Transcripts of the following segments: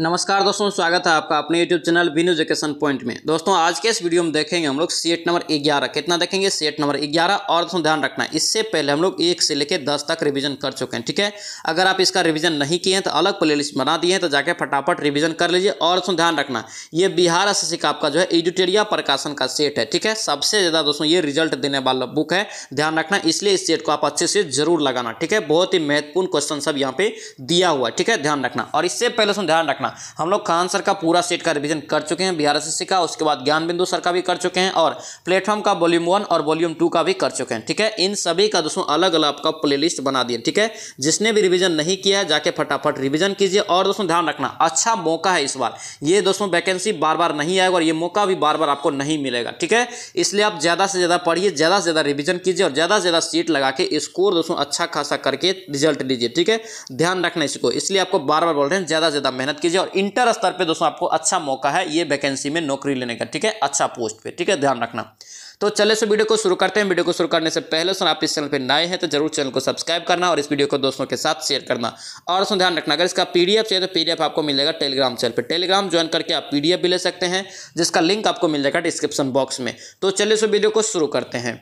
नमस्कार दोस्तों स्वागत है आपका अपने YouTube channel B News Education Point में दोस्तों आज के इस वीडियो में देखेंगे हम लोग सेट नंबर ग्यारह कितना देखेंगे सेट नंबर ग्यारह और दोस्तों ध्यान रखना इससे पहले हम लोग एक से लेकर दस तक रिवीजन कर चुके हैं ठीक है अगर आप इसका रिवीजन नहीं किए हैं तो अलग प्ले लिस्ट बना दिए हैं तो जाके फटाफट रिविजन कर लीजिए और दोस्तों ध्यान रखना ये बिहार एस का आपका जो है एडिटेरिया प्रकाशन का सेट है ठीक है सबसे ज़्यादा दोस्तों ये रिजल्ट देने वाला बुक है ध्यान रखना इसलिए इस सेट को आप अच्छे से जरूर लगाना ठीक है बहुत ही महत्वपूर्ण क्वेश्चन सब यहाँ पे दिया हुआ ठीक है ध्यान रखना और इससे पहले दोस्तों ध्यान रखना हरियाणा हम लोग खान सर का पूरा सेट का रिविजन कर चुके हैं बिहार एस का उसके बाद ज्ञान बिंदु सर का भी कर चुके हैं और प्लेटफॉर्म का वॉल्यूम वन और वॉल्यूम टू का भी कर चुके हैं ठीक है इन सभी का दोस्तों अलग अलग आपका प्ले बना दिए ठीक है जिसने भी रिविजन नहीं किया है जाके फटाफट रिविजन कीजिए और दोस्तों ध्यान रखना अच्छा मौका है इस बार ये दोस्तों वैकेंसी बार बार नहीं आएगा और ये मौका भी बार बार आपको नहीं मिलेगा ठीक है इसलिए आप ज़्यादा से ज़्यादा पढ़िए ज़्यादा से ज़्यादा रिविजन कीजिए और ज़्यादा से ज़्यादा सीट लगा के स्कोर दोस्तों अच्छा खासा करके रिजल्ट लीजिए ठीक है ध्यान रखना इसको इसलिए आपको बार बार बोल रहे हैं ज़्यादा से ज़्यादा मेहनत कीजिए लीजिए और इंटर स्तर पे दोस्तों आपको अच्छा मौका है ये वैकेंसी में नौकरी लेने का ठीक है अच्छा पोस्ट पे ठीक है ध्यान रखना तो चले से वीडियो को शुरू करते हैं वीडियो को शुरू करने से पहले सुन आप इस चैनल पे नए हैं तो जरूर चैनल को सब्सक्राइब करना और इस वीडियो को दोस्तों के साथ शेयर करना और सुन ध्यान रखना अगर इसका पीडीएफ चाहिए तो पीडीएफ आपको मिलेगा टेलीग्राम चैनल पे टेलीग्राम ज्वाइन करके आप पीडीएफ भी ले सकते हैं जिसका लिंक आपको मिल जाएगा डिस्क्रिप्शन बॉक्स में तो चले सो वीडियो को शुरू करते हैं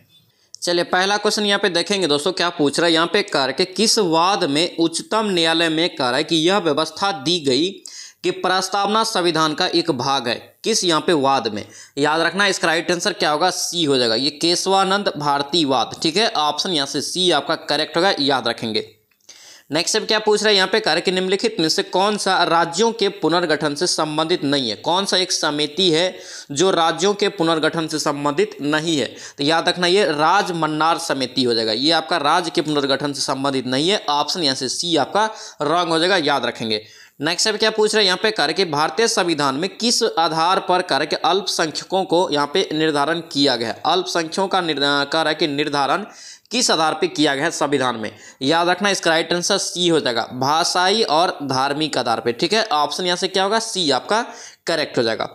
चलिए पहला क्वेश्चन यहाँ पे देखेंगे दोस्तों क्या पूछ रहा है यहाँ पे कर के किस वाद में उच्चतम न्यायालय में कर है कि यह व्यवस्था दी गई कि प्रस्तावना संविधान का एक भाग है किस यहाँ पे वाद में याद रखना इसका राइट आंसर क्या होगा सी हो जाएगा ये केशवानंद भारती वाद ठीक है ऑप्शन यहाँ से सी आपका करेक्ट होगा याद रखेंगे नेक्स्ट अब क्या पूछ रहा है यहाँ पे कार्य के निम्नलिखित में से कौन सा राज्यों के पुनर्गठन से संबंधित नहीं है कौन सा एक समिति है जो राज्यों के पुनर्गठन से संबंधित नहीं है तो याद रखना ये राज मन्नार समिति हो जाएगा ये आपका राज्य के पुनर्गठन से संबंधित नहीं है ऑप्शन यहाँ से सी आपका रॉन्ग हो जाएगा याद रखेंगे नेक्स्ट अब क्या पूछ रहे हैं यहाँ पे कर के भारतीय संविधान में किस आधार पर कर के अल्पसंख्यकों को यहाँ पे निर्धारण किया गया है अल्पसंख्यकों का कर के निर्धारण किस आधार पे किया गया है संविधान में याद रखना इसका राइट आंसर सी हो जाएगा भाषाई और धार्मिक आधार पे ठीक है ऑप्शन यहाँ से क्या होगा सी आपका करेक्ट हो जाएगा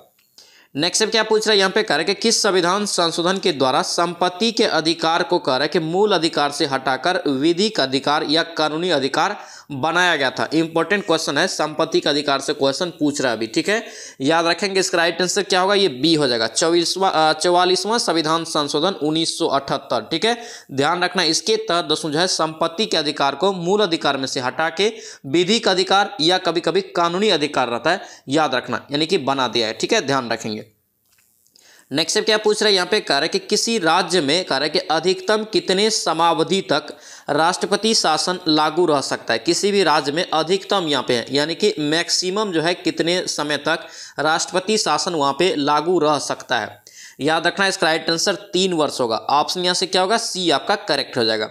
नेक्स्ट क्या पूछ रहा है यहाँ पे कर के किस संविधान संशोधन के द्वारा संपत्ति के अधिकार को कर के मूल अधिकार से हटाकर विधिक अधिकार या कानूनी अधिकार बनाया गया था इंपॉर्टेंट क्वेश्चन है संपत्ति का अधिकार से क्वेश्चन पूछ रहा है अभी ठीक है याद रखेंगे इसका राइट आंसर क्या होगा ये बी हो जाएगा चौबीसवा चौवालीसवा संविधान संशोधन 1978 ठीक है ध्यान रखना इसके तहत दोस्तों जो है संपत्ति के अधिकार को मूल अधिकार में से हटा के विधिक अधिकार या कभी कभी कानूनी अधिकार रहता है याद रखना यानी कि बना दिया है ठीक है ध्यान रखेंगे नेक्स्ट क्या पूछ रहा है यहाँ पे कह रहा है कि किसी राज्य में कह रहा है कि अधिकतम कितने समावधि तक राष्ट्रपति शासन लागू रह सकता है किसी भी राज्य में अधिकतम यहाँ पे है यानी कि मैक्सिमम जो है कितने समय तक राष्ट्रपति शासन वहाँ पे लागू रह सकता है याद रखना इसका राइट आंसर तीन वर्ष होगा ऑप्शन यहाँ से क्या होगा सी आपका करेक्ट हो जाएगा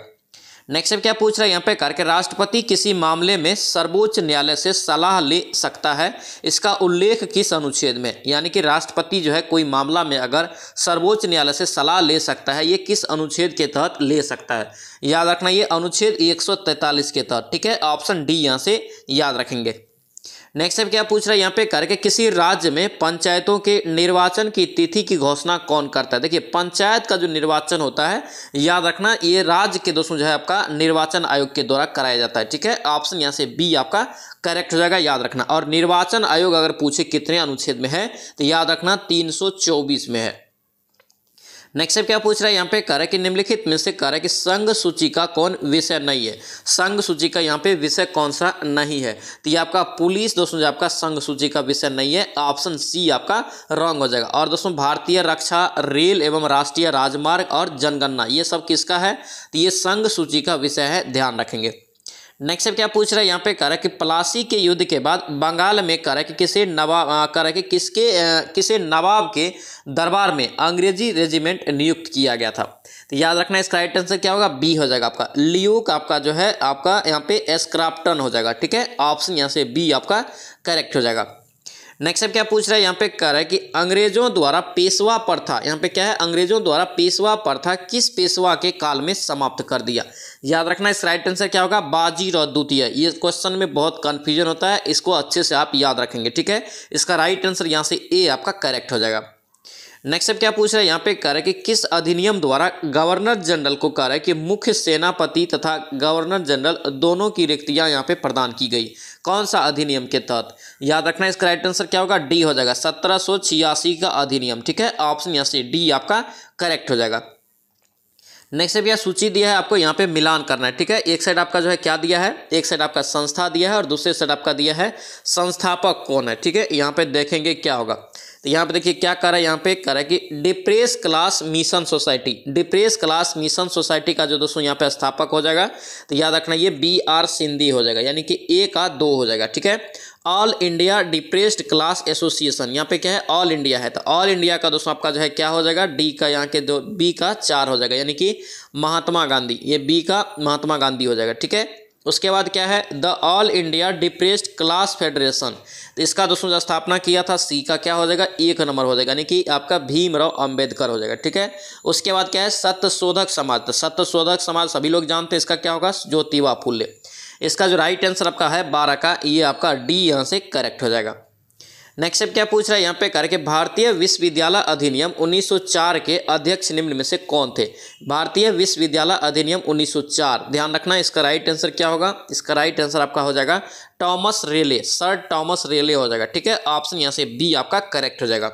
नेक्स्ट क्या पूछ रहा है यहाँ पे करके राष्ट्रपति किसी मामले में सर्वोच्च न्यायालय से सलाह ले सकता है इसका उल्लेख किस अनुच्छेद में यानी कि राष्ट्रपति जो है कोई मामला में अगर सर्वोच्च न्यायालय से सलाह ले सकता है ये किस अनुच्छेद के तहत ले सकता है याद रखना ये अनुच्छेद एक के तहत ठीक है ऑप्शन डी यहाँ से याद रखेंगे नेक्स्ट क्या पूछ रहा है यहाँ पे करके किसी राज्य में पंचायतों के निर्वाचन की तिथि की घोषणा कौन करता है देखिए पंचायत का जो निर्वाचन होता है याद रखना ये राज्य के दोस्तों जो है आपका निर्वाचन आयोग के द्वारा कराया जाता है ठीक है ऑप्शन यहाँ से बी आपका करेक्ट हो जाएगा याद रखना और निर्वाचन आयोग अगर पूछे कितने अनुच्छेद में है तो याद रखना तीन में है नेक्स्ट क्या पूछ रहा है यहाँ पे कह रहा है कि निम्नलिखित में से कह रहा है कि संघ सूची का कौन विषय नहीं है संघ सूची का यहाँ पे विषय कौन सा नहीं है तो ये आपका पुलिस दोस्तों आपका संघ सूची का विषय नहीं है ऑप्शन सी आपका रॉन्ग हो जाएगा और दोस्तों भारतीय रक्षा रेल एवं राष्ट्रीय राजमार्ग और जनगणना ये सब किसका है तो ये संघ सूची का विषय है ध्यान रखेंगे नेक्स्ट क्या पूछ रहा है यहाँ पे कह रहा है कि प्लासी के युद्ध के बाद बंगाल में कह रहा है कि किसे नवाब कह रहा है कि किसके किसे नवाब के दरबार में अंग्रेजी रेजिमेंट नियुक्त किया गया था तो याद रखना इसका राइट आंसर क्या होगा बी हो जाएगा आपका लियोक आपका जो है आपका यहाँ पे एस्क्राप्टन हो जाएगा ठीक है ऑप्शन यहाँ से बी आपका करेक्ट हो जाएगा नेक्स्ट अब क्या पूछ रहा है यहाँ पे कह रहा है कि अंग्रेजों द्वारा पेशवा प्रथा यहाँ पे क्या है अंग्रेजों द्वारा पेशवा प्रथा किस पेशवा के काल में समाप्त कर दिया याद रखना इस राइट आंसर क्या होगा बाजीराव द्वितीय ये क्वेश्चन में बहुत कंफ्यूजन होता है इसको अच्छे से आप याद रखेंगे ठीक है इसका राइट आंसर यहाँ से ए आपका करेक्ट हो जाएगा नेक्स्ट अब क्या पूछ रहा है यहाँ पे कह रहा है कि किस अधिनियम द्वारा गवर्नर जनरल को कह रहा है कि मुख्य सेनापति तथा गवर्नर जनरल दोनों की रिक्तियाँ यहाँ पे प्रदान की गई कौन सा अधिनियम के तहत याद रखना इसका राइट आंसर क्या होगा डी हो जाएगा सत्रह का अधिनियम ठीक है ऑप्शन यहाँ से डी आपका करेक्ट हो जाएगा नेक्स्ट अब यह सूची दिया है आपको यहाँ पे मिलान करना है ठीक है एक साइड आपका जो है क्या दिया है एक साइड आपका संस्था दिया है और दूसरे साइड आपका दिया है संस्थापक कौन है ठीक है यहाँ पे देखेंगे क्या होगा तो यहाँ पे देखिए क्या कर रहा है यहाँ पे कर रहा है कि depress class mission society depress class mission society का जो दोस्तों यहाँ पे स्थापक हो जाएगा तो याद रखना ये बी आर सिंधी हो जाएगा यानी कि ए का दो हो जाएगा ठीक है all India depressed class association यहाँ पे क्या है ऑल इंडिया है तो ऑल इंडिया का दोस्तों आपका जो है क्या हो जाएगा डी का यहाँ के दो बी का चार हो जाएगा यानी कि महात्मा गांधी ये बी का महात्मा गांधी हो जाएगा ठीक है उसके बाद क्या है the all India depressed class federation इसका दोस्तों स्थापना किया था सी का क्या हो जाएगा एक e नंबर हो जाएगा यानी कि आपका भीमराव अंबेडकर हो जाएगा ठीक है उसके बाद क्या है सत्यशोधक समाज तो सत्यशोधक समाज सभी लोग जानते हैं इसका क्या होगा ज्योतिवा फुल्य इसका जो राइट आंसर आपका है बारह का ये आपका डी यहाँ से करेक्ट हो जाएगा नेक्स्ट स्टेप क्या पूछ रहा है यहाँ पे कर के भारतीय विश्वविद्यालय अधिनियम 1904 के अध्यक्ष निम्न में से कौन थे भारतीय विश्वविद्यालय अधिनियम 1904 ध्यान रखना इसका राइट आंसर क्या होगा इसका राइट आंसर आपका हो जाएगा Thomas Raleigh sir Thomas Raleigh हो जाएगा ठीक है ऑप्शन यहाँ से बी आपका करेक्ट हो जाएगा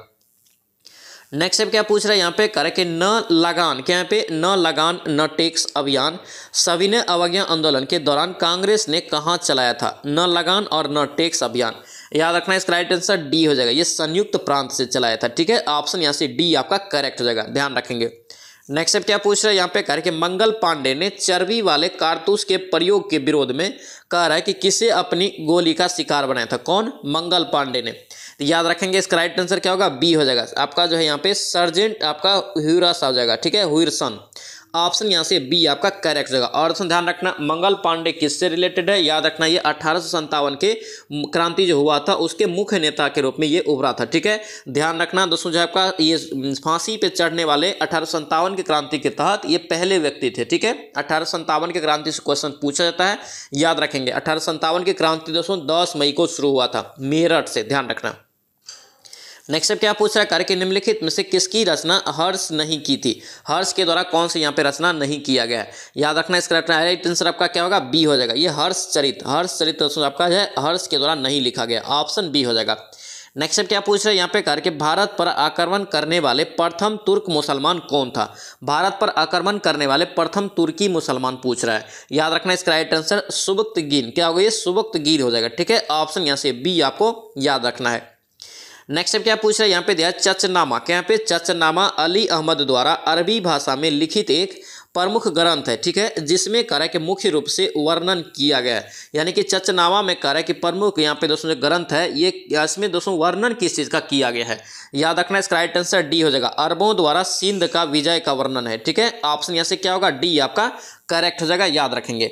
नेक्स्ट अब क्या पूछ रहा है यहाँ पे करे कि न लगान क्या यहाँ पे न लगान न टेक्स अभियान सविनय अवज्ञा आंदोलन के दौरान कांग्रेस ने कहाँ चलाया था न लगान और न टेक्स अभियान याद रखना इसका राइट आंसर डी हो जाएगा ये संयुक्त प्रांत से चलाया था ठीक है ऑप्शन यहाँ से डी आपका करेक्ट हो जाएगा ध्यान रखेंगे नेक्स्ट क्या पूछ रहा है यहाँ पे कह रहे कि मंगल पांडे ने चर्बी वाले कारतूस के प्रयोग के विरोध में कह रहा है कि किसे अपनी गोली का शिकार बनाया था कौन मंगल पांडे ने तो याद रखेंगे इसका राइट आंसर क्या होगा बी हो जाएगा आपका जो है यहाँ पे सर्जेंट आपका हुरासा हो जाएगा ठीक है हुरसन ऑप्शन यहाँ से बी आपका करेक्ट होगा और ऑप्शन ध्यान रखना मंगल पांडे किससे रिलेटेड है याद रखना ये अठारह के क्रांति जो हुआ था उसके मुख्य नेता के रूप में ये उभरा था ठीक है ध्यान रखना दोस्तों जो आपका ये फांसी पे चढ़ने वाले अठारह की क्रांति के तहत ये पहले व्यक्ति थे ठीक है अठारह की क्रांति से क्वेश्चन पूछा जाता है याद रखेंगे अठारह की क्रांति दोस्तों दस मई को शुरू हुआ था मेरठ से ध्यान रखना नेक्स्ट अब क्या पूछ रहा है कार्य निम्नलिखित में से किसकी रचना हर्ष नहीं की थी हर्ष के द्वारा कौन से यहाँ पे रचना नहीं किया गया है याद रखना इसका राइट आंसर आपका क्या होगा बी हो जाएगा ये हर्ष चरित हर्ष चरित तो आपका है हर्ष के द्वारा नहीं लिखा गया ऑप्शन बी हो जाएगा नेक्स्ट क्या पूछ रहे हैं यहाँ पे कर के भारत पर आक्रमण करने वाले प्रथम तुर्क मुसलमान कौन था भारत पर आक्रमण करने वाले प्रथम तुर्की मुसलमान पूछ रहा है याद रखना इसका राइट आंसर सुबुक्त गिन क्या होगा ये सुबुक्त गिर हो जाएगा ठीक है ऑप्शन यहाँ से बी आपको याद रखना है नेक्स्ट क्या पूछ रहा है यहाँ पे दिया चचनामा क्या यहाँ पे चचनामा अली अहमद द्वारा अरबी भाषा में लिखित एक प्रमुख ग्रंथ है ठीक है जिसमें है कि मुख्य रूप से वर्णन किया गया है यानी कि चचनामा में कार्य कि प्रमुख यहाँ पे दोस्तों जो ग्रंथ है ये इसमें दोस्तों वर्णन किस चीज़ का किया गया है याद रखना इसका राइट आंसर डी हो जाएगा अरबों द्वारा सिंध का विजय का वर्णन है ठीक है ऑप्शन यहाँ से क्या होगा डी आपका करेक्ट हो जाएगा याद रखेंगे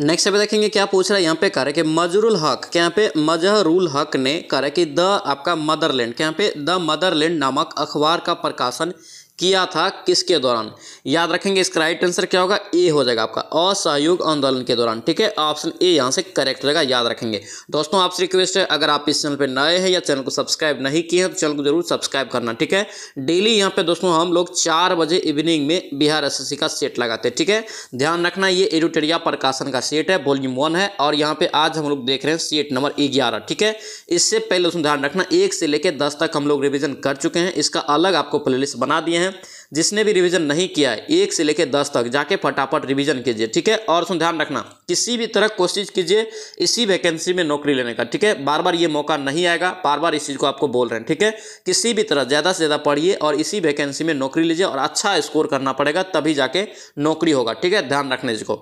नेक्स्ट पे देखेंगे क्या पूछ रहा है यहाँ पे कह रहे कि मजरुल हक क्या यहाँ पे मजहरुल हक ने कह रहा है कि द आपका मदरलैंड क्या यहाँ पे द मदरलैंड नामक अखबार का प्रकाशन किया था किसके दौरान याद रखेंगे इसका राइट आंसर क्या होगा ए हो जाएगा आपका असहयोग आंदोलन के दौरान ठीक है ऑप्शन ए यहाँ से करेक्ट रहेगा याद रखेंगे दोस्तों आपसे रिक्वेस्ट है अगर आप इस चैनल पर नए हैं या चैनल को सब्सक्राइब नहीं किए हैं तो चैनल को जरूर सब्सक्राइब करना ठीक है डेली यहाँ पे दोस्तों हम लोग चार बजे इवनिंग में बिहार एस का सेट लगाते हैं ठीक है ध्यान रखना ये एडिटोरिया प्रकाशन का सेट है वॉल्यूम वन है और यहाँ पे आज हम लोग देख रहे हैं सेट नंबर ग्यारह ठीक है इससे पहले उसमें ध्यान रखना एक से लेकर दस तक हम लोग रिविजन कर चुके हैं इसका अलग आपको प्ले बना दिए हैं हैं जिसने भी रिवीजन नहीं किया है एक से लेकर दस तक जाके फटाफट रिवीजन कीजिए ठीक है और उसमें ध्यान रखना किसी भी तरह कोशिश कीजिए इसी वैकेंसी में नौकरी लेने का ठीक है बार बार ये मौका नहीं आएगा बार बार इस चीज़ को आपको बोल रहे हैं ठीक है किसी भी तरह ज़्यादा से ज़्यादा पढ़िए और इसी वैकेंसी में नौकरी लीजिए और अच्छा स्कोर करना पड़ेगा तभी जाके नौकरी होगा ठीक है ध्यान रखने इसको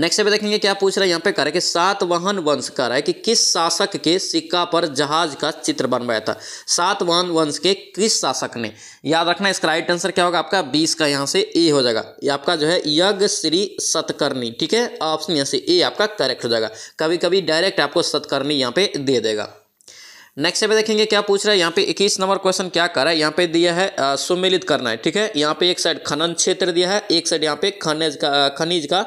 नेक्स्ट अभी देखेंगे क्या पूछ रहा है यहाँ पे कह रहा है कि वाहन वंश कर रहा है कि किस शासक के सिक्का पर जहाज का चित्र बनवाया था सात वाहन वंश के किस शासक ने याद रखना इसका राइट आंसर क्या होगा आपका बीस का यहाँ से ए हो जाएगा ये आपका जो है यज्ञ श्री सतकर्णी ठीक है ऑप्शन यहाँ से ए आपका करेक्ट हो जाएगा कभी कभी डायरेक्ट आपको सतकर्णी यहाँ पे दे देगा नेक्स्ट पे देखेंगे क्या पूछ रहा है यहाँ पे 21 नंबर क्वेश्चन क्या कर रहा है यहाँ पे दिया है आ, सुमिलित करना है ठीक है यहाँ पे एक साइड खनन क्षेत्र दिया है एक साइड यहाँ पे खनिज का खनिज का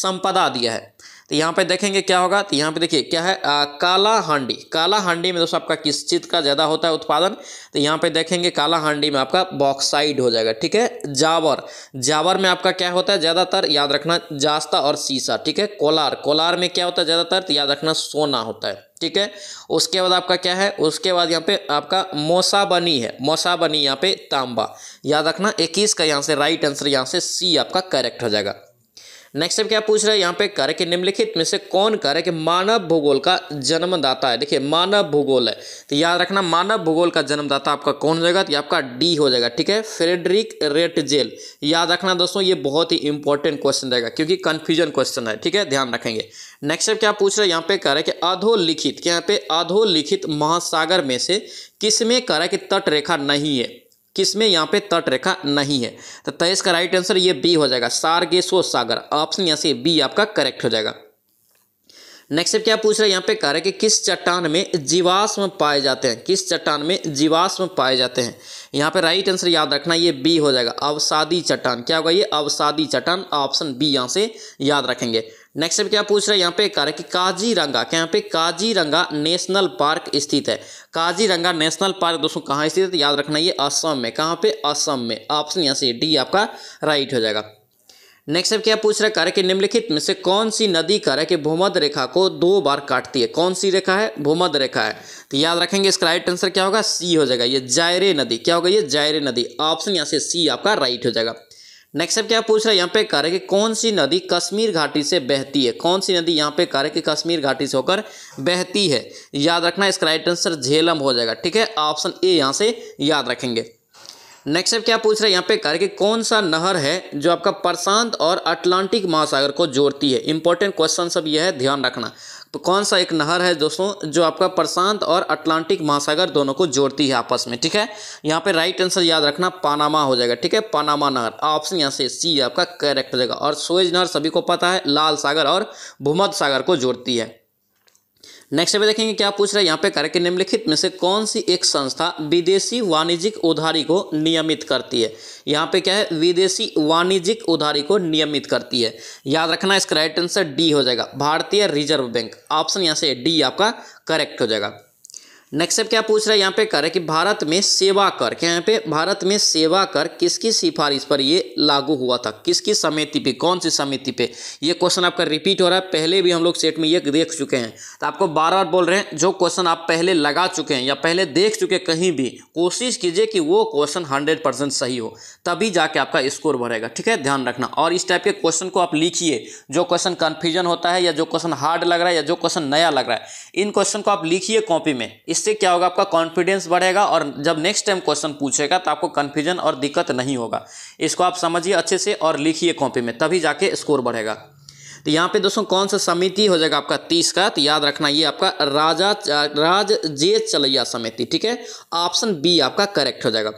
संपदा दिया है तो यहाँ पे देखेंगे क्या होगा तो यहाँ पे देखिए क्या है आ, काला हांडी काला हांडी में दोस्तों आपका किस चीज़ का ज़्यादा होता है उत्पादन तो यहाँ पे देखेंगे काला हांडी में आपका बॉक्साइड हो जाएगा ठीक है जावर जावर में आपका क्या होता है ज़्यादातर याद रखना जास्ता और सीसा ठीक है कोलार कोलार में क्या होता है ज़्यादातर तो याद रखना सोना होता है ठीक है उसके बाद आपका क्या है उसके बाद यहाँ पे आपका मोसाबनी है मोसाबनी यहाँ पे तांबा याद रखना इक्कीस का यहाँ से राइट आंसर यहाँ से सी आपका करेक्ट हो जाएगा नेक्स्ट अब क्या पूछ रहा है यहाँ पे कर कि निम्नलिखित में से कौन कर कि मानव भूगोल का जन्मदाता है देखिए मानव भूगोल है तो याद रखना मानव भूगोल का जन्मदाता आपका कौन हो जाएगा तो आपका डी हो जाएगा ठीक है फ्रेडरिक रेटजेल याद रखना दोस्तों ये बहुत ही इंपॉर्टेंट क्वेश्चन रहेगा क्योंकि कन्फ्यूजन क्वेश्चन है ठीक है ध्यान रखेंगे नेक्स्ट अब क्या पूछ रहे हैं यहाँ पे कर है कि अधोलिखित यहाँ पे अधोलिखित महासागर में से किसमें कर है कि तटरेखा नहीं है किस में यहाँ पे तट रेखा नहीं है तो तय इसका राइट आंसर ये बी हो जाएगा सारगेसो सागर ऑप्शन यहाँ से बी आपका करेक्ट हो जाएगा नेक्स्ट क्या पूछ रहा है यहाँ पे कह रहे कि किस चट्टान में जीवाश्म पाए जाते हैं किस चट्टान में जीवाश्म पाए जाते हैं यहाँ पे राइट आंसर याद रखना ये बी हो जाएगा अवसादी चट्टान क्या होगा ये अवसादी चट्टान ऑप्शन बी यहाँ से याद रखेंगे नेक्स्ट क्या पूछ रहा है यहाँ पे कार्य कि काजीरंगा क्या यहाँ पे काजीरंगा नेशनल पार्क स्थित है काजीरंगा नेशनल पार्क दोस्तों कहाँ स्थित है तो याद रखना ये असम में कहाँ पे असम में ऑप्शन यहाँ से डी आपका राइट हो जाएगा नेक्स्ट अब क्या पूछ रहा है कार्य कि निम्नलिखित में से कौन सी नदी कार्य कि भूमध रेखा को दो बार काटती है कौन सी रेखा है भूमध रेखा है तो याद रखेंगे इसका राइट आंसर क्या होगा सी हो जाएगा ये जायरे नदी क्या होगा ये जायरे नदी ऑप्शन यहाँ से सी आपका राइट हो जाएगा नेक्स्ट अब क्या पूछ रहा है यहाँ पे कह रहे कि कौन सी नदी कश्मीर घाटी से बहती है कौन सी नदी यहाँ पे कह रहे कि कश्मीर घाटी से होकर बहती है याद रखना इसका राइट आंसर झेलम हो जाएगा ठीक है ऑप्शन ए यहाँ से याद रखेंगे नेक्स्ट अब क्या पूछ रहे हैं यहाँ पे कह रहे कि कौन सा नहर है जो आपका प्रशांत और अटलांटिक महासागर को जोड़ती है इंपॉर्टेंट क्वेश्चन सब यह है ध्यान रखना तो कौन सा एक नहर है दोस्तों जो आपका प्रशांत और अटलांटिक महासागर दोनों को जोड़ती है आपस में ठीक है यहाँ पे राइट आंसर याद रखना पानामा हो जाएगा ठीक है पानामा नहर ऑप्शन यहाँ से सी आपका करेक्ट हो जाएगा और सोएज नहर सभी को पता है लाल सागर और भूमध सागर को जोड़ती है नेक्स्ट अभी देखेंगे क्या पूछ रहा है यहाँ पे करके निम्नलिखित में से कौन सी एक संस्था विदेशी वाणिज्यिक उधारी को नियमित करती है यहाँ पे क्या है विदेशी वाणिज्यिक उधारी को नियमित करती है याद रखना इसका राइट आंसर डी हो जाएगा भारतीय रिजर्व बैंक ऑप्शन यहाँ से डी आपका करेक्ट हो जाएगा नेक्स्ट क्या पूछ रहा है यहाँ पे कर है कि भारत में सेवा कर क्या यहाँ पे भारत में सेवा कर किसकी सिफारिश पर ये लागू हुआ था किसकी समिति पे कौन सी समिति पे ये क्वेश्चन आपका रिपीट हो रहा है पहले भी हम लोग सेट में ये देख चुके हैं तो आपको बार बार बोल रहे हैं जो क्वेश्चन आप पहले लगा चुके हैं या पहले देख चुके कहीं भी कोशिश कीजिए कि वो क्वेश्चन हंड्रेड परसेंट सही हो तभी जाके आपका स्कोर बढ़ेगा ठीक है ध्यान रखना और इस टाइप के क्वेश्चन को आप लिखिए जो क्वेश्चन कन्फ्यूजन होता है या जो क्वेश्चन हार्ड लग रहा है या जो क्वेश्चन नया लग रहा है इन क्वेश्चन को आप लिखिए कॉपी में इस इससे क्या होगा आपका कॉन्फिडेंस बढ़ेगा और जब नेक्स्ट टाइम क्वेश्चन पूछेगा तो आपको कन्फ्यूजन और दिक्कत नहीं होगा इसको आप समझिए अच्छे से और लिखिए कॉपी में तभी जाके स्कोर बढ़ेगा तो यहाँ पे दोस्तों कौन सा समिति हो जाएगा आपका तीस का तो याद रखना ये आपका राजा राज जे चलैया समिति ठीक है ऑप्शन बी आपका करेक्ट हो जाएगा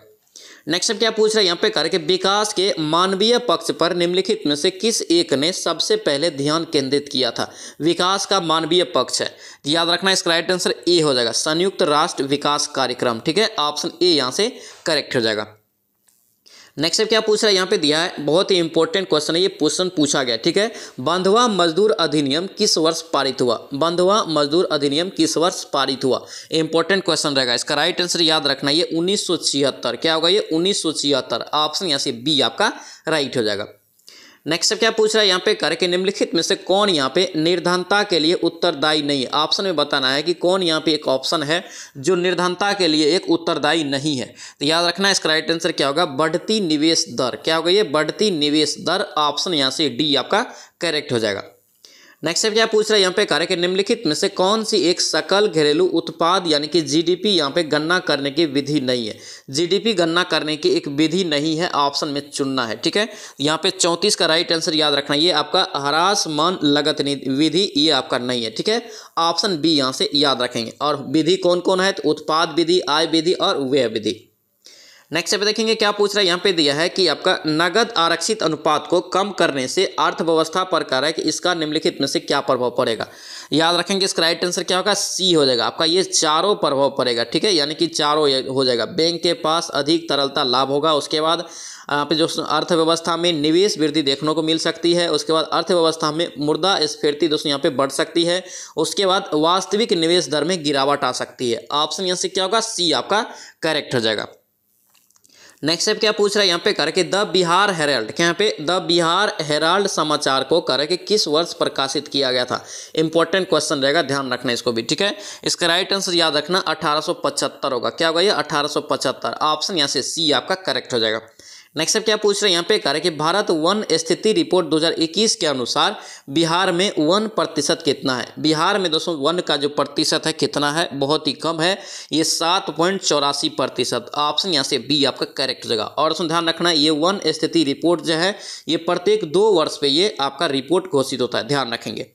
नेक्स्ट क्या पूछ रहे हैं यहाँ पे कर विकास के मानवीय पक्ष पर निम्नलिखित में से किस एक ने सबसे पहले ध्यान केंद्रित किया था विकास का मानवीय पक्ष है याद रखना इसका राइट आंसर ए हो जाएगा संयुक्त राष्ट्र विकास कार्यक्रम ठीक है ऑप्शन ए यहाँ से करेक्ट हो जाएगा नेक्स्ट क्या पूछ रहा है यहाँ पे दिया है बहुत ही इंपॉर्टेंट क्वेश्चन है ये क्वेश्चन पूछा गया ठीक है बंधवा मजदूर अधिनियम किस वर्ष पारित हुआ बंधवा मजदूर अधिनियम किस वर्ष पारित हुआ इंपॉर्टेंट क्वेश्चन रहेगा इसका राइट आंसर याद रखना ये उन्नीस क्या होगा ये उन्नीस ऑप्शन यहाँ से बी आपका राइट हो जाएगा नेक्स्ट क्या पूछ रहा है यहाँ पे कर के निम्नलिखित में से कौन यहाँ पे निर्धनता के लिए उत्तरदायी नहीं है ऑप्शन में बताना है कि कौन यहाँ पे एक ऑप्शन है जो निर्धनता के लिए एक उत्तरदायी नहीं है तो याद रखना इसका राइट आंसर क्या होगा बढ़ती निवेश दर क्या होगा ये बढ़ती निवेश दर ऑप्शन यहाँ से डी आपका करेक्ट हो जाएगा नेक्स्ट क्या पूछ रहा है यहाँ पे कह के कि निम्नलिखित में से कौन सी एक सकल घरेलू उत्पाद यानी कि जीडीपी यहाँ पे गणना करने की विधि नहीं है जीडीपी गणना करने की एक विधि नहीं है ऑप्शन में चुनना है ठीक है यहाँ पे चौंतीस का राइट आंसर याद रखना ये आपका हरास मान लगत विधि ये आपका नहीं है ठीक है ऑप्शन बी यहाँ से याद रखेंगे और विधि कौन कौन है तो उत्पाद विधि आय विधि और व्यय विधि नेक्स्ट अभी देखेंगे क्या पूछ रहा है यहाँ पे दिया है कि आपका नगद आरक्षित अनुपात को कम करने से अर्थव्यवस्था पर कर रहा है कि इसका निम्नलिखित में से क्या प्रभाव पड़ेगा याद रखेंगे इसका राइट आंसर क्या होगा सी हो जाएगा आपका ये चारों प्रभाव पड़ेगा ठीक है यानी कि चारों हो जाएगा बैंक के पास अधिक तरलता लाभ होगा उसके बाद यहाँ पे जो अर्थव्यवस्था में निवेश वृद्धि देखने को मिल सकती है उसके बाद अर्थव्यवस्था में मुर्दा स्फीर्ति दोस्तों यहाँ पे बढ़ सकती है उसके बाद वास्तविक निवेश दर में गिरावट आ सकती है ऑप्शन यहाँ से क्या होगा सी आपका करेक्ट हो जाएगा नेक्स्ट स्टेप क्या पूछ रहा है यहाँ पे करके द बिहार हेराल्ड यहाँ पे द बिहार हेराल्ड समाचार को करके किस वर्ष प्रकाशित किया गया था इंपॉर्टेंट क्वेश्चन रहेगा ध्यान रखना इसको भी ठीक है इसका राइट आंसर याद रखना 1875 होगा क्या होगा ये 1875 ऑप्शन यहाँ से सी आपका करेक्ट हो जाएगा नेक्स्ट क्या पूछ रहे हैं यहाँ पे कह रहे हैं कि भारत वन स्थिति रिपोर्ट 2021 के अनुसार बिहार में वन प्रतिशत कितना है बिहार में दोस्तों वन का जो प्रतिशत है कितना है बहुत ही कम है ये सात पॉइंट चौरासी प्रतिशत ऑप्शन यहाँ से बी आपका करेक्ट जगह और दोस्तों ध्यान रखना ये वन स्थिति रिपोर्ट जो है ये प्रत्येक दो वर्ष पे ये आपका रिपोर्ट घोषित होता है ध्यान रखेंगे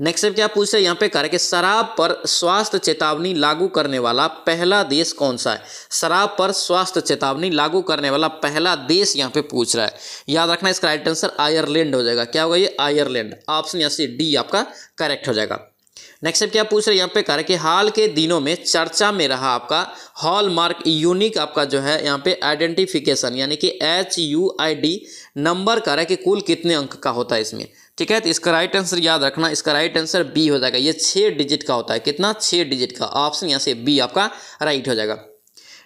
नेक्स्ट क्या हैं यहाँ पे कह रहे कि शराब पर स्वास्थ्य चेतावनी लागू करने वाला पहला देश कौन सा है शराब पर स्वास्थ्य चेतावनी लागू करने वाला पहला देश यहाँ पे पूछ रहा है याद रखना इसका राइट आंसर आयरलैंड हो जाएगा क्या होगा ये आयरलैंड ऑप्शन यहाँ से डी आपका करेक्ट हो जाएगा नेक्स्ट क्या पूछ रहे हैं यहाँ पे कह रहे कि हाल के दिनों में चर्चा में रहा आपका हॉलमार्क यूनिक आपका जो है यहाँ पे आइडेंटिफिकेशन यानी कि H U I D number कह रहा है कि कुल कितने अंक का होता है इसमें ठीक है तो इसका राइट आंसर याद रखना इसका राइट आंसर बी हो जाएगा ये छः डिजिट का होता है कितना छः डिजिट का ऑप्शन यहाँ से बी आपका राइट हो जाएगा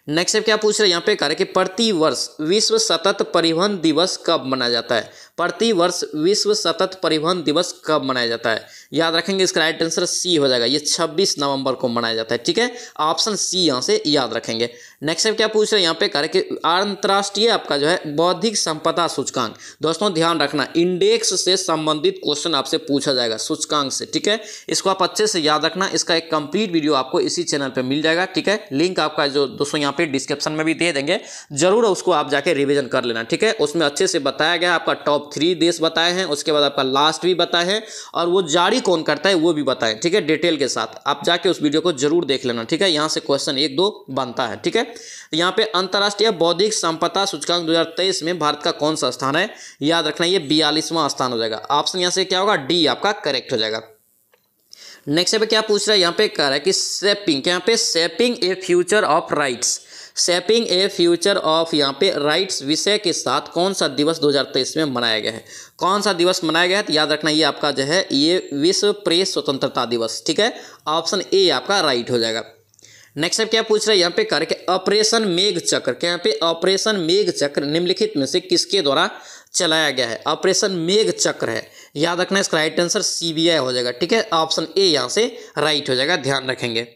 नेक्स्ट क्या पूछ रहे हैं यहाँ पे कह रहे कि प्रति वर्ष विश्व सतत परिवहन दिवस कब मनाया जाता है प्रति वर्ष विश्व सतत परिवहन दिवस कब मनाया जाता है याद रखेंगे इसका राइट आंसर सी हो जाएगा ये 26 नवंबर को मनाया जाता है ठीक है ऑप्शन सी यहाँ से याद रखेंगे नेक्स्ट क्या पूछ रहे हैं यहाँ पे कर कि अंतर्राष्ट्रीय आपका जो है बौद्धिक संपदा सूचकांक दोस्तों ध्यान रखना इंडेक्स से संबंधित क्वेश्चन आपसे पूछा जाएगा सूचकांक से ठीक है इसको आप अच्छे से याद रखना इसका एक कंप्लीट वीडियो आपको इसी चैनल पर मिल जाएगा ठीक है लिंक आपका जो दोस्तों यहाँ पे डिस्क्रिप्शन में भी दे देंगे जरूर उसको आप जाके रिविजन कर लेना ठीक है उसमें अच्छे से बताया गया आपका टॉप थ्री देश बताए हैं उसके बाद आपका लास्ट भी बताए हैं और वो जारी जारी कौन करता है वो भी बताएं ठीक है डिटेल के साथ आप जाके उस वीडियो को जरूर देख लेना ठीक है यहाँ से क्वेश्चन एक दो बनता है ठीक है यहाँ पे अंतर्राष्ट्रीय बौद्धिक संपदा सूचकांक 2023 में भारत का कौन सा स्थान है याद रखना ये बयालीसवां स्थान हो जाएगा ऑप्शन यहाँ से क्या होगा डी आपका करेक्ट हो जाएगा नेक्स्ट पे क्या पूछ रहा है यहाँ पे कह रहा है कि सेपिंग यहाँ पे shaping a future of rights shaping a future of यहाँ पे राइट्स विषय के साथ कौन सा दिवस 2023 में मनाया गया है कौन सा दिवस मनाया गया है तो याद रखना ये आपका जो है ये विश्व प्रेस स्वतंत्रता दिवस ठीक है ऑप्शन ए आपका राइट हो जाएगा नेक्स्ट अब क्या पूछ रहे हैं यहाँ पे करके ऑपरेशन मेघ चक्र के यहाँ पे ऑपरेशन मेघ चक्र निम्नलिखित में से किसके द्वारा चलाया गया है ऑपरेशन मेघ चक्र है याद रखना इसका राइट आंसर सीबीआई हो जाएगा ठीक है ऑप्शन ए यहाँ से राइट हो जाएगा ध्यान रखेंगे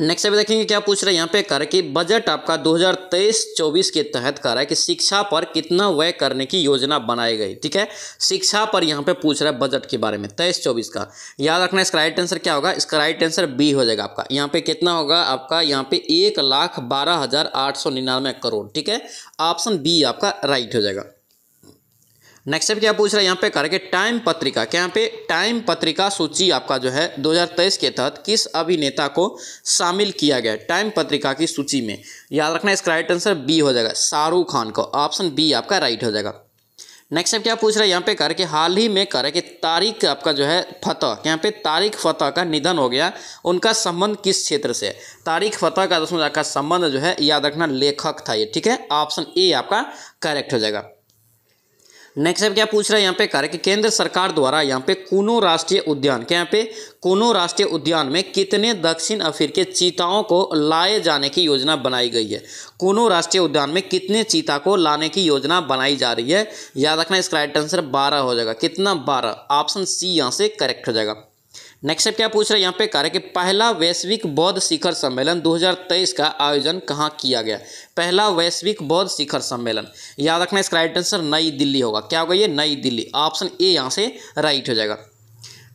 नेक्स्ट अभी देखेंगे क्या पूछ रहे हैं यहाँ पे कर कि बजट आपका 2023-24 के तहत कर रहा है कि शिक्षा पर कितना व्यय करने की योजना बनाई गई ठीक है शिक्षा पर यहाँ पे पूछ रहा है बजट के बारे में तेईस चौबीस का याद रखना इसका राइट आंसर क्या होगा इसका राइट आंसर बी हो जाएगा आपका यहाँ पे कितना होगा आपका यहाँ पे एक लाख बारह हजार आठ सौ निन्यानवे करोड़ ठीक है ऑप्शन बी आपका राइट हो जाएगा नेक्स्ट अब क्या पूछ रहा है यहाँ पे करके टाइम पत्रिका क्या यहाँ पे टाइम पत्रिका सूची आपका जो है 2023 के तहत किस अभिनेता को शामिल किया गया टाइम पत्रिका की सूची में याद रखना इसका राइट आंसर बी हो जाएगा शाहरुख खान को ऑप्शन बी आपका राइट हो जाएगा नेक्स्ट अब क्या पूछ रहा है यहाँ पे करके हाल ही में के तारीख आपका जो है फतह यहाँ पे तारिक फतह का निधन हो गया उनका संबंध किस क्षेत्र से तारिक फतह का दोस्तों का संबंध जो है याद रखना लेखक था ये ठीक है ऑप्शन ए आपका करेक्ट हो जाएगा नेक्स्ट अब क्या पूछ रहा है यहाँ पे कार्य कि केंद्र सरकार द्वारा यहाँ पे कोनो राष्ट्रीय उद्यान के यहाँ पे कोनो राष्ट्रीय उद्यान में कितने दक्षिण अफ्रीके चीताओं को लाए जाने की योजना बनाई गई है कोनो राष्ट्रीय उद्यान में कितने चीता को लाने की योजना बनाई जा रही है याद रखना इसका राइट आंसर बारह हो जाएगा कितना बारह ऑप्शन सी यहाँ से करेक्ट हो जाएगा नेक्स्ट क्या पूछ रहे हैं यहाँ पे कार्य कि पहला वैश्विक बौद्ध शिखर सम्मेलन 2023 का आयोजन कहाँ किया गया पहला वैश्विक बौद्ध शिखर सम्मेलन याद रखना इसका राइट आंसर नई दिल्ली होगा क्या होगा ये नई दिल्ली ऑप्शन ए यहाँ से राइट हो जाएगा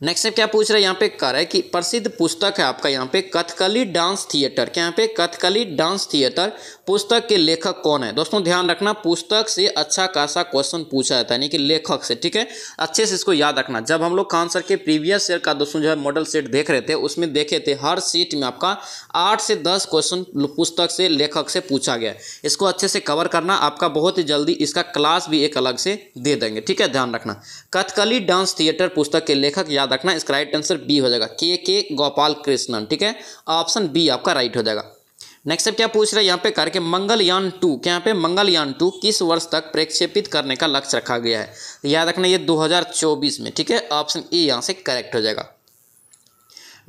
नेक्स्ट क्या पूछ रहा है यहाँ पे कह रहा है कि प्रसिद्ध पुस्तक है आपका यहाँ पे कथकली डांस थिएटर क्या यहाँ पे कथकली डांस थिएटर पुस्तक के लेखक कौन है दोस्तों ध्यान रखना पुस्तक से अच्छा खासा क्वेश्चन पूछा जाता है यानी कि लेखक से ठीक है अच्छे से इसको याद रखना जब हम लोग खान सर के प्रीवियस ईयर का दोस्तों जो है मॉडल सेट देख रहे थे उसमें देखे थे हर सीट में आपका आठ से दस क्वेश्चन पुस्तक से लेखक से पूछा गया इसको अच्छे से कवर करना आपका बहुत ही जल्दी इसका क्लास भी एक अलग से दे देंगे ठीक है ध्यान रखना कथकली डांस थिएटर पुस्तक के लेखक याद रखना इसका राइट आंसर बी हो जाएगा के के गोपाल कृष्णन ठीक है ऑप्शन बी आपका राइट हो जाएगा नेक्स्ट अब क्या पूछ रहे हैं यहाँ पे करके मंगलयान टू क्या यहाँ पे मंगलयान टू किस वर्ष तक प्रक्षेपित करने का लक्ष्य रखा गया है याद रखना ये 2024 में ठीक है ऑप्शन ए यहाँ से करेक्ट हो जाएगा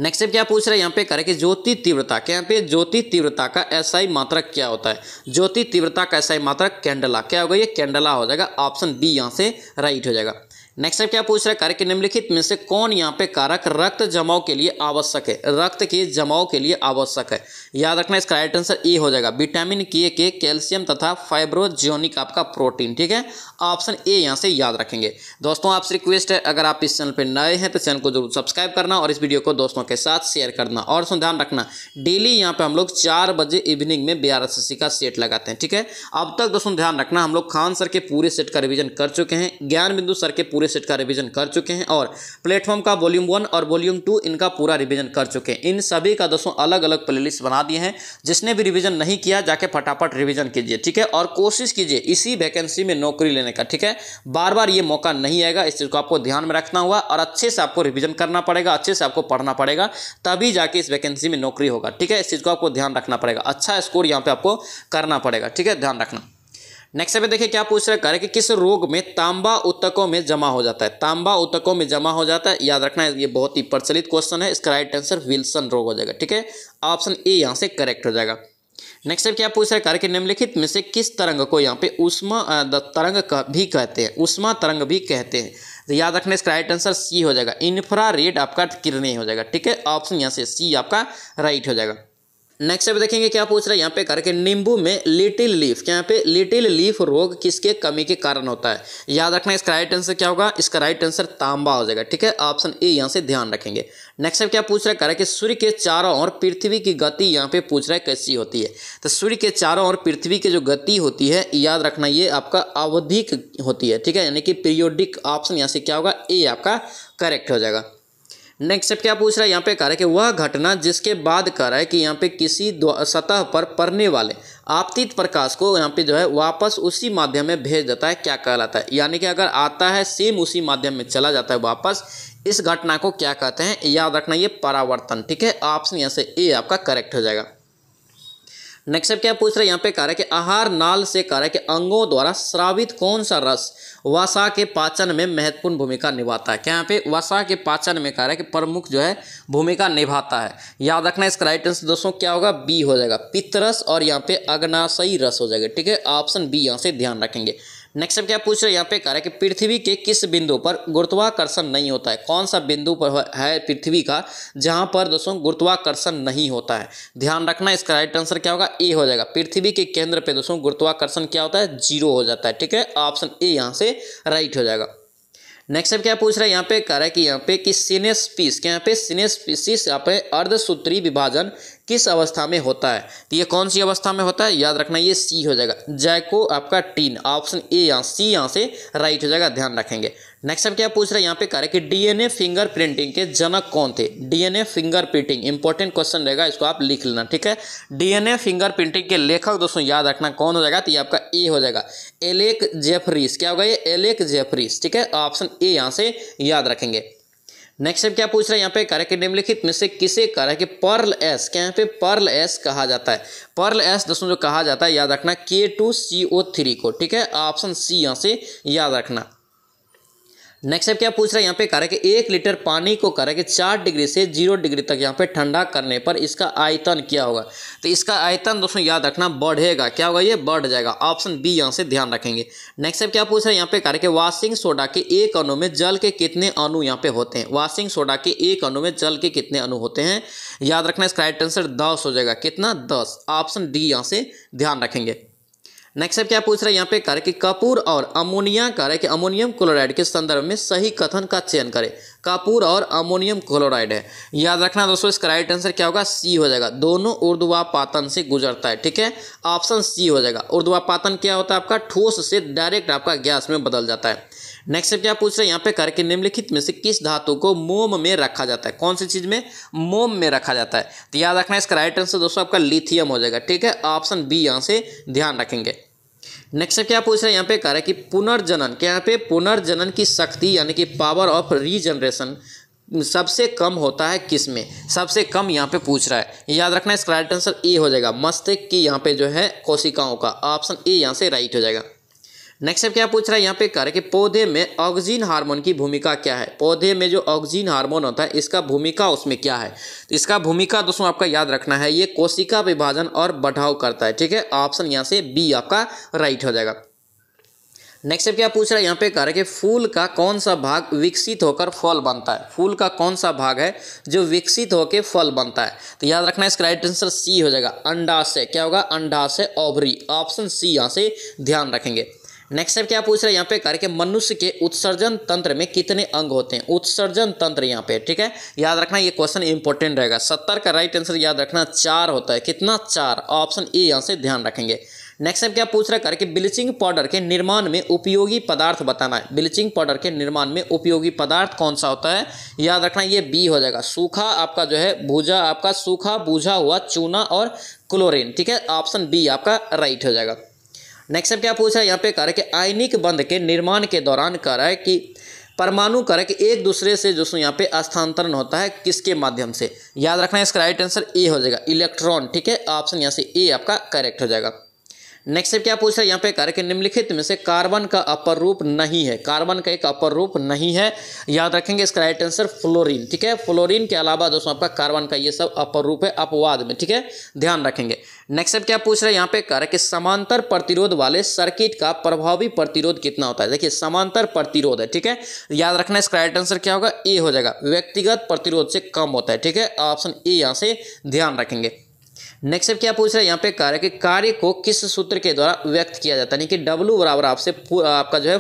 नेक्स्ट अब क्या पूछ रहे हैं यहाँ पे करें कि ज्योति तीव्रता क्या यहाँ पे ज्योति तीव्रता का एसआई मात्रक क्या होता है ज्योति तीव्रता का एसआई मात्रक कैंडला क्या होगा ये कैंडला हो जाएगा ऑप्शन बी यहाँ से राइट हो जाएगा नेक्स्ट क्या पूछ रहा है कार्य निम्नलिखित में से कौन यहाँ पे कारक रक्त जमाव के लिए आवश्यक है रक्त के जमाव के लिए आवश्यक है याद रखना इसका राइट आंसर ए हो जाएगा विटामिन के के कैल्शियम तथा फाइब्रोजियोनिक आपका प्रोटीन ठीक है ऑप्शन ए यहाँ से याद रखेंगे दोस्तों आपसे रिक्वेस्ट है अगर आप इस चैनल पर नए हैं तो चैनल को जरूर सब्सक्राइब करना और इस वीडियो को दोस्तों के साथ शेयर करना और उसमें ध्यान रखना डेली यहाँ पे हम लोग चार बजे इवनिंग में बी का सेट लगाते हैं ठीक है अब तक दोस्तों ध्यान रखना हम लोग खान सर के पूरे सेट का रिविजन कर चुके हैं ज्ञान बिंदु सर के पूरे पूरे सेट का रिवीजन कर चुके हैं और प्लेटफॉर्म का वॉल्यूम वन और वॉल्यूम टू इनका पूरा रिवीजन कर चुके हैं इन सभी का दोस्तों अलग अलग प्लेलिस्ट बना दिए हैं जिसने भी रिवीजन नहीं किया जाके फटाफट रिवीजन कीजिए ठीक है और कोशिश कीजिए इसी वैकेंसी में नौकरी लेने का ठीक है बार बार ये मौका नहीं आएगा इस चीज़ को आपको ध्यान में रखना होगा और अच्छे से आपको रिविजन करना पड़ेगा अच्छे से आपको पढ़ना पड़ेगा तभी जाके इस वैकेंसी में नौकरी होगा ठीक है इस चीज़ को आपको ध्यान रखना पड़ेगा अच्छा स्कोर यहाँ पे आपको करना पड़ेगा ठीक है ध्यान रखना नेक्स्ट में देखिए क्या पूछ रहा है कि किस रोग में तांबा उतकों में जमा हो जाता है तांबा उतकों में जमा हो जाता है याद रखना है ये बहुत ही प्रचलित क्वेश्चन है इसका राइट आंसर विल्सन रोग हो जाएगा ठीक है ऑप्शन ए यहाँ से करेक्ट हो जाएगा नेक्स्ट क्या पूछ रहा है कार्य के निम्नलिखित में से किस तरंग को यहाँ पे उष्मा तरंग का भी कहते हैं उष्मा तरंग भी कहते हैं तो याद रखना इसका राइट आंसर सी हो जाएगा इन्फ्रा रेड आपका किरण हो जाएगा ठीक है ऑप्शन यहाँ से सी आपका राइट हो जाएगा नेक्स्ट अभी देखेंगे क्या पूछ रहा है यहाँ पे करके नींबू में लिटिल लीफ यहाँ पे लिटिल लीफ रोग किसके कमी के कारण होता है याद रखना इसका राइट आंसर क्या होगा इसका राइट आंसर तांबा हो जाएगा ठीक है ऑप्शन ए यहाँ से ध्यान रखेंगे नेक्स्ट अब क्या पूछ रहा है करके सूर्य के चारों और पृथ्वी की गति यहाँ पे पूछ रहा है कैसी होती है तो सूर्य के चारों और पृथ्वी की जो गति होती है याद रखना ये आपका अवधिक होती है ठीक है यानी कि पीरियोडिक ऑप्शन यहाँ से क्या होगा ए आपका करेक्ट हो जाएगा नेक्स्ट स्टेप क्या पूछ रहा है यहाँ पे कह रहा है कि वह घटना जिसके बाद कह रहा है कि यहाँ पे किसी सतह पर पड़ने वाले आपतित प्रकाश को यहाँ पे जो है वापस उसी माध्यम में भेज देता है क्या कहलाता है यानी कि अगर आता है सेम उसी माध्यम में चला जाता है वापस इस घटना को क्या कहते हैं याद रखना ये परावर्तन ठीक है ऑप्शन यहाँ से ए आपका करेक्ट हो जाएगा नेक्स्ट अब क्या पूछ रहे हैं यहाँ पे कह रहा है कि आहार नाल से कह रहा है कि अंगों द्वारा श्रावित कौन सा रस वसा के पाचन में महत्वपूर्ण भूमिका निभाता है क्या यहाँ पे वसा के पाचन में कह रहा है कि प्रमुख जो है भूमिका निभाता है याद रखना इसका राइट आंसर दोस्तों क्या होगा बी हो जाएगा पित्तरस और यहाँ पे अग्नाशयी रस हो जाएगा ठीक है ऑप्शन बी यहाँ से ध्यान रखेंगे नेक्स्ट अब क्या पूछ रहे हैं यहाँ पे कह रहा है कि पृथ्वी के किस बिंदु पर गुरुत्वाकर्षण नहीं होता है कौन सा बिंदु पर है पृथ्वी का जहाँ पर दोस्तों गुरुत्वाकर्षण नहीं होता है ध्यान रखना इसका राइट आंसर क्या होगा ए हो जाएगा पृथ्वी के केंद्र पे दोस्तों गुरुत्वाकर्षण क्या होता है जीरो हो जाता है ठीक है ऑप्शन ए यहाँ से राइट हो जाएगा नेक्स्ट अब क्या पूछ रहा है यहाँ पे कह रहा है कि यहाँ पे कि पीस के यहाँ पे पीसिस यहाँ पे अर्धसूत्री विभाजन किस अवस्था में होता है तो ये कौन सी अवस्था में होता है याद रखना ये सी हो जाएगा जैको आपका टीन ऑप्शन ए यहाँ सी यहाँ से राइट हो जाएगा ध्यान रखेंगे नेक्स्ट अब क्या पूछ रहे हैं यहाँ पे कह रहे कि डीएनए फिंगर प्रिंटिंग के जनक कौन थे DNA finger printing important question रहेगा इसको आप लिख लेना ठीक है डीएनए फिंगर प्रिंटिंग के लेखक दोस्तों याद रखना कौन हो जाएगा तो ये आपका ए हो जाएगा एलेक जेफरीस क्या होगा ये एलेक जेफरीस ठीक है ऑप्शन ए यहाँ से याद रखेंगे नेक्स्ट क्या पूछ रहा है यहाँ पे कार्य के निम्नलिखित में से किसे कार्य के पर्ल एस क्या यहाँ पे पर्ल एस कहा जाता है पर्ल एस दोस्तों जो कहा जाता है याद रखना के टू सी ओ थ्री को ठीक है ऑप्शन सी यहाँ से याद रखना नेक्स्ट आप क्या पूछ रहे हैं यहाँ पे कह रहा है कि एक लीटर पानी को कह रहा है कि चार डिग्री से जीरो डिग्री तक यहाँ पे ठंडा करने पर इसका आयतन क्या होगा तो इसका आयतन दोस्तों याद रखना बढ़ेगा क्या होगा ये बढ़ जाएगा ऑप्शन बी यहाँ से ध्यान रखेंगे नेक्स्ट आप क्या पूछ रहे हैं यहाँ पे कह रहे कि वाशिंग सोडा के एक अनु में जल के कितने अनु यहाँ पे होते हैं वाशिंग सोडा के एक अनु में जल के कितने अनु होते हैं याद रखना इसका राइट आंसर दस हो जाएगा कितना दस ऑप्शन डी यहाँ से ध्यान रखेंगे नेक्स्ट अब क्या पूछ रहे हैं यहाँ पे कर कि कपूर और अमोनिया कर है कि अमोनियम क्लोराइड के संदर्भ में सही कथन का चयन करें कपूर और अमोनियम क्लोराइड है याद रखना दोस्तों इसका राइट आंसर क्या होगा सी हो जाएगा दोनों ऊर्ध्वापातन से गुजरता है ठीक है ऑप्शन सी हो जाएगा ऊर्ध्वापातन क्या होता है आपका ठोस से डायरेक्ट आपका गैस में बदल जाता है नेक्स्ट क्या पूछ रहे हैं यहाँ पे करके निम्नलिखित में से किस धातु को मोम में रखा जाता है कौन सी चीज में मोम में रखा जाता है तो याद रखना इसका राइट आंसर दोस्तों आपका लिथियम हो जाएगा ठीक है ऑप्शन बी यहाँ से ध्यान रखेंगे नेक्स्ट क्या पूछ रहे हैं यहाँ पे कह रहा है कि पुनर्जनन के यहाँ पे पुनर्जनन की शक्ति यानी कि पावर ऑफ रीजनरेशन सबसे कम होता है किस में सबसे कम यहाँ पे पूछ रहा है याद रखना इसका राइट आंसर ए हो जाएगा मस्तिष्क की यहाँ पे जो है कोशिकाओं का ऑप्शन ए यहाँ से राइट हो जाएगा नेक्स्ट क्या पूछ रहा है यहाँ पे कर कि पौधे में ऑक्सीजन हार्मोन की भूमिका क्या है पौधे में जो ऑक्सीजन हार्मोन होता है इसका भूमिका उसमें क्या है तो इसका भूमिका दोस्तों आपका याद रखना है ये कोशिका विभाजन और बढ़ाव करता है ठीक है ऑप्शन यहाँ से बी आपका राइट हो जाएगा नेक्स्ट क्या पूछ रहा है यहाँ पे कह रहा है कि फूल का कौन सा भाग विकसित होकर फल बनता है फूल का कौन सा भाग है जो विकसित होकर फल बनता है तो याद रखना इसका राइट आंसर सी हो जाएगा अंडाशय क्या होगा अंडाशय ओवरी ऑप्शन सी यहाँ से ध्यान रखेंगे नेक्स्ट टाइम क्या पूछ रहे हैं यहाँ पे करके मनुष्य के उत्सर्जन तंत्र में कितने अंग होते हैं उत्सर्जन तंत्र यहाँ पे ठीक है याद रखना ये क्वेश्चन इंपॉर्टेंट रहेगा सत्तर का राइट आंसर याद रखना चार होता है कितना चार ऑप्शन ए यहाँ से ध्यान रखेंगे नेक्स्ट टाइम क्या पूछ रहा है करके ब्लीचिंग पाउडर के निर्माण में उपयोगी पदार्थ बताना है ब्लीचिंग पाउडर के निर्माण में उपयोगी पदार्थ कौन सा होता है याद रखना ये बी हो जाएगा सूखा आपका जो है भूजा आपका सूखा बूझा हुआ चूना और क्लोरीन ठीक है ऑप्शन बी आपका राइट हो जाएगा नेक्स्ट अब क्या पूछ रहे हैं यहाँ पे कह है कि आयनिक बंध के निर्माण के दौरान कह रहा है कि परमाणु कि एक दूसरे से जो सो यहाँ पे स्थानांतरण होता है किसके माध्यम से याद रखना है इसका राइट आंसर ए हो जाएगा इलेक्ट्रॉन ठीक है ऑप्शन यहाँ से ए आपका करेक्ट हो जाएगा नेक्स्ट क्या पूछ रहा है यहाँ पे कार्य के निम्नलिखित में से कार्बन का अपर रूप नहीं है कार्बन का एक अपर रूप नहीं है याद रखेंगे इसका राइट आंसर फ्लोरीन ठीक है फ्लोरीन के अलावा दोस्तों आपका कार्बन का ये सब अपर रूप है अपवाद में ठीक है ध्यान रखेंगे नेक्स्ट क्या पूछ रहे हैं यहाँ पे कार्य के समांतर प्रतिरोध वाले सर्किट का प्रभावी प्रतिरोध कितना होता है देखिए समांतर प्रतिरोध है ठीक है याद रखना इसका राइट आंसर क्या होगा ए हो जाएगा व्यक्तिगत प्रतिरोध से कम होता है ठीक है ऑप्शन ए यहाँ से ध्यान रखेंगे नेक्स्ट अब क्या पूछ रहा है यहाँ पे कार्य कि कार्य को किस सूत्र के द्वारा व्यक्त किया जाता है यानी कि डब्लू बराबर आपसे आपका जो है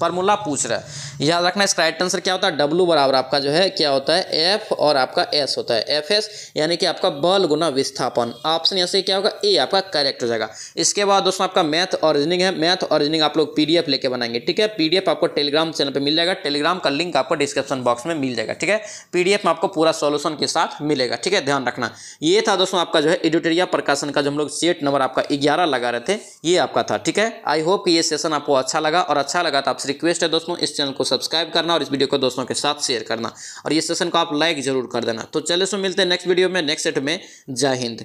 फार्मूला पूछ रहा है याद रखना इसका राइट आंसर क्या होता है डब्लू बराबर आपका जो है क्या होता है एफ और आपका एस होता है एफ एस यानी कि आपका बल गुना विस्थापन ऑप्शन यहाँ से क्या होगा ए आपका करेक्ट हो जाएगा इसके बाद दोस्तों आपका मैथ और रीजनिंग है मैथ और रीजनिंग आप लोग पी लेके बनाएंगे ठीक है पी आपको टेलीग्राम चैनल पर मिल जाएगा टेलीग्राम का लिंक आपको डिस्क्रिप्शन बॉक्स में मिल जाएगा ठीक है पी में आपको पूरा सोल्यूशन के साथ मिलेगा ठीक है ध्यान रखना ये था दोस्तों आपका जो है एडिटोरिया प्रकाशन का जो हम लोग सेट नंबर आपका ग्यारह लगा रहे थे ये आपका था ठीक है आई होप ये सेशन आपको अच्छा लगा और अच्छा लगा तो आप आपसे रिक्वेस्ट है दोस्तों इस चैनल को सब्सक्राइब करना और इस वीडियो को दोस्तों के साथ शेयर करना और ये सेशन को आप लाइक जरूर कर देना तो चले सो मिलते हैं नेक्स्ट वीडियो में नेक्स्ट सेट में जय हिंद